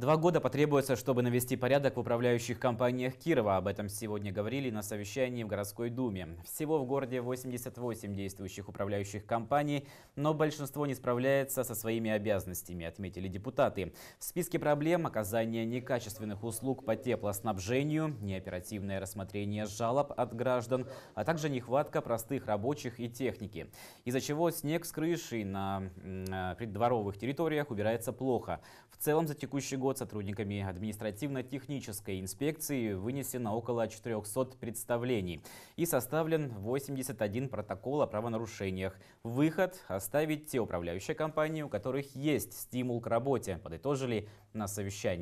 Два года потребуется, чтобы навести порядок в управляющих компаниях Кирова. Об этом сегодня говорили на совещании в городской думе. Всего в городе 88 действующих управляющих компаний, но большинство не справляется со своими обязанностями, отметили депутаты. В списке проблем оказание некачественных услуг по теплоснабжению, неоперативное рассмотрение жалоб от граждан, а также нехватка простых рабочих и техники, из-за чего снег с крыши на придворовых территориях убирается плохо. В целом за текущий год год сотрудниками административно-технической инспекции вынесено около 400 представлений и составлен 81 протокол о правонарушениях. Выход – оставить те управляющие компании, у которых есть стимул к работе, подытожили на совещании.